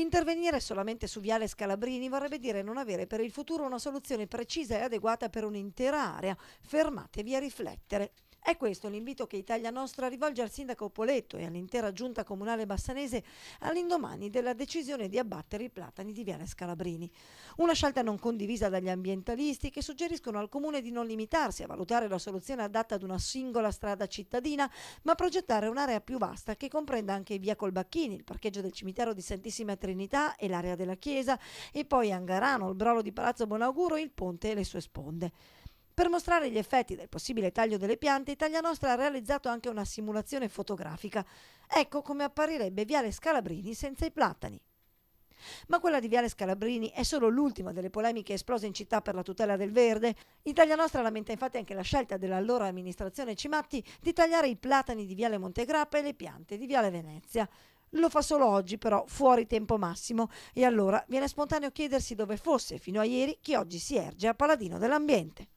Intervenire solamente su Viale Scalabrini vorrebbe dire non avere per il futuro una soluzione precisa e adeguata per un'intera area. Fermatevi a riflettere. È questo l'invito che Italia Nostra rivolge al sindaco Poletto e all'intera giunta comunale bassanese all'indomani della decisione di abbattere i platani di Viale Scalabrini. Una scelta non condivisa dagli ambientalisti che suggeriscono al comune di non limitarsi a valutare la soluzione adatta ad una singola strada cittadina, ma progettare un'area più vasta che comprenda anche via Colbacchini, il parcheggio del cimitero di Santissima Trinità e l'area della chiesa, e poi Angarano, il brolo di Palazzo Bonauguro, il ponte e le sue sponde. Per mostrare gli effetti del possibile taglio delle piante, Italia Nostra ha realizzato anche una simulazione fotografica. Ecco come apparirebbe Viale Scalabrini senza i platani. Ma quella di Viale Scalabrini è solo l'ultima delle polemiche esplose in città per la tutela del verde. Italia Nostra lamenta infatti anche la scelta dell'allora amministrazione Cimatti di tagliare i platani di Viale Montegrappa e le piante di Viale Venezia. Lo fa solo oggi però, fuori tempo massimo, e allora viene spontaneo chiedersi dove fosse fino a ieri chi oggi si erge a paladino dell'ambiente.